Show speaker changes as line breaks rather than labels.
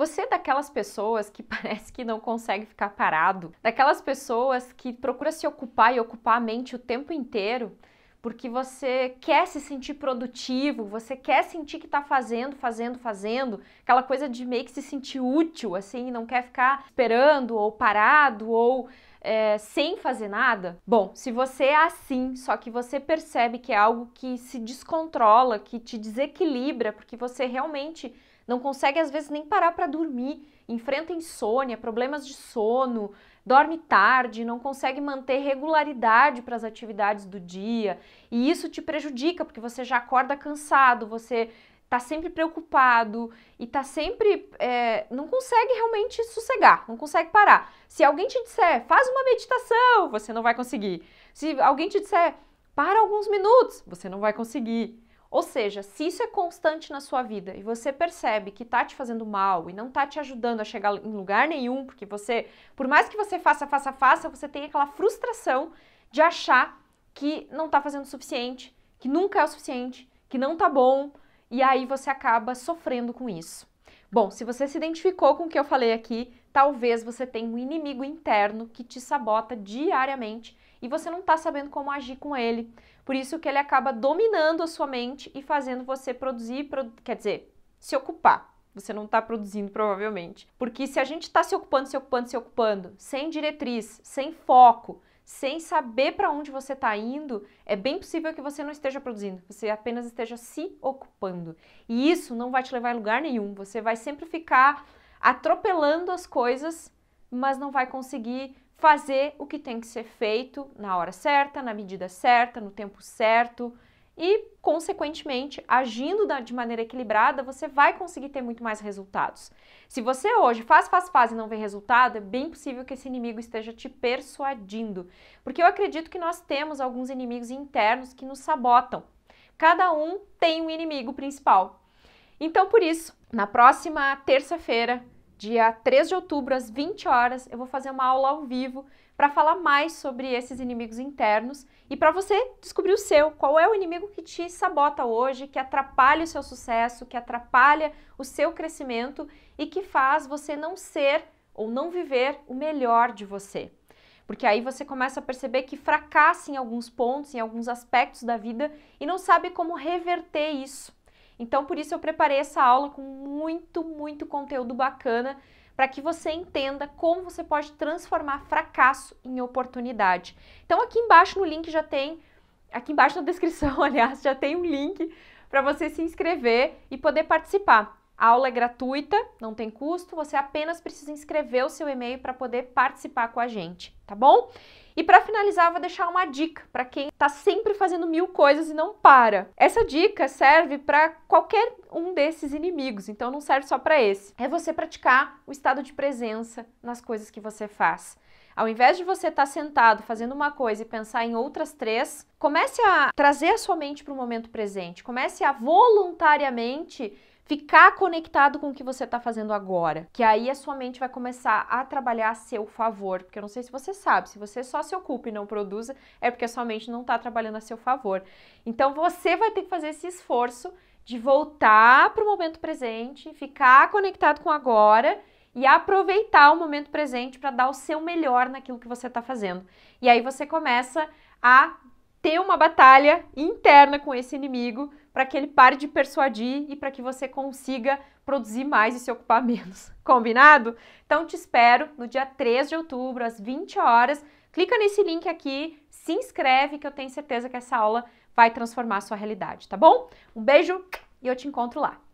Você é daquelas pessoas que parece que não consegue ficar parado, daquelas pessoas que procura se ocupar e ocupar a mente o tempo inteiro, porque você quer se sentir produtivo, você quer sentir que está fazendo, fazendo, fazendo, aquela coisa de meio que se sentir útil, assim, não quer ficar esperando ou parado ou é, sem fazer nada? Bom, se você é assim, só que você percebe que é algo que se descontrola, que te desequilibra, porque você realmente não consegue às vezes nem parar para dormir, enfrenta insônia, problemas de sono, dorme tarde, não consegue manter regularidade para as atividades do dia, e isso te prejudica porque você já acorda cansado, você tá sempre preocupado e tá sempre. É, não consegue realmente sossegar, não consegue parar. Se alguém te disser, faz uma meditação, você não vai conseguir. Se alguém te disser, para alguns minutos, você não vai conseguir. Ou seja, se isso é constante na sua vida e você percebe que está te fazendo mal e não está te ajudando a chegar em lugar nenhum, porque você, por mais que você faça, faça, faça, você tem aquela frustração de achar que não está fazendo o suficiente, que nunca é o suficiente, que não está bom, e aí você acaba sofrendo com isso. Bom, se você se identificou com o que eu falei aqui, talvez você tenha um inimigo interno que te sabota diariamente e você não está sabendo como agir com ele. Por isso que ele acaba dominando a sua mente e fazendo você produzir, produ quer dizer, se ocupar. Você não está produzindo, provavelmente. Porque se a gente está se ocupando, se ocupando, se ocupando, sem diretriz, sem foco, sem saber para onde você está indo, é bem possível que você não esteja produzindo, você apenas esteja se ocupando. E isso não vai te levar a lugar nenhum. Você vai sempre ficar atropelando as coisas, mas não vai conseguir fazer o que tem que ser feito na hora certa, na medida certa, no tempo certo e, consequentemente, agindo de maneira equilibrada, você vai conseguir ter muito mais resultados. Se você hoje faz, faz, faz e não vê resultado, é bem possível que esse inimigo esteja te persuadindo, porque eu acredito que nós temos alguns inimigos internos que nos sabotam. Cada um tem um inimigo principal. Então, por isso, na próxima terça-feira, dia 3 de outubro, às 20 horas, eu vou fazer uma aula ao vivo para falar mais sobre esses inimigos internos e para você descobrir o seu, qual é o inimigo que te sabota hoje, que atrapalha o seu sucesso, que atrapalha o seu crescimento e que faz você não ser ou não viver o melhor de você. Porque aí você começa a perceber que fracassa em alguns pontos, em alguns aspectos da vida e não sabe como reverter isso. Então, por isso eu preparei essa aula com muito, muito conteúdo bacana para que você entenda como você pode transformar fracasso em oportunidade. Então, aqui embaixo no link já tem, aqui embaixo na descrição, aliás, já tem um link para você se inscrever e poder participar. A aula é gratuita, não tem custo, você apenas precisa inscrever o seu e-mail para poder participar com a gente, tá bom? E para finalizar, vou deixar uma dica para quem está sempre fazendo mil coisas e não para. Essa dica serve para qualquer um desses inimigos, então não serve só para esse. É você praticar o estado de presença nas coisas que você faz. Ao invés de você estar tá sentado fazendo uma coisa e pensar em outras três, comece a trazer a sua mente para o momento presente. Comece a voluntariamente ficar conectado com o que você está fazendo agora, que aí a sua mente vai começar a trabalhar a seu favor, porque eu não sei se você sabe, se você só se ocupa e não produza, é porque a sua mente não está trabalhando a seu favor. Então você vai ter que fazer esse esforço de voltar para o momento presente, ficar conectado com agora e aproveitar o momento presente para dar o seu melhor naquilo que você está fazendo. E aí você começa a ter uma batalha interna com esse inimigo para que ele pare de persuadir e para que você consiga produzir mais e se ocupar menos. Combinado? Então te espero no dia 3 de outubro, às 20 horas. Clica nesse link aqui, se inscreve que eu tenho certeza que essa aula vai transformar a sua realidade, tá bom? Um beijo e eu te encontro lá.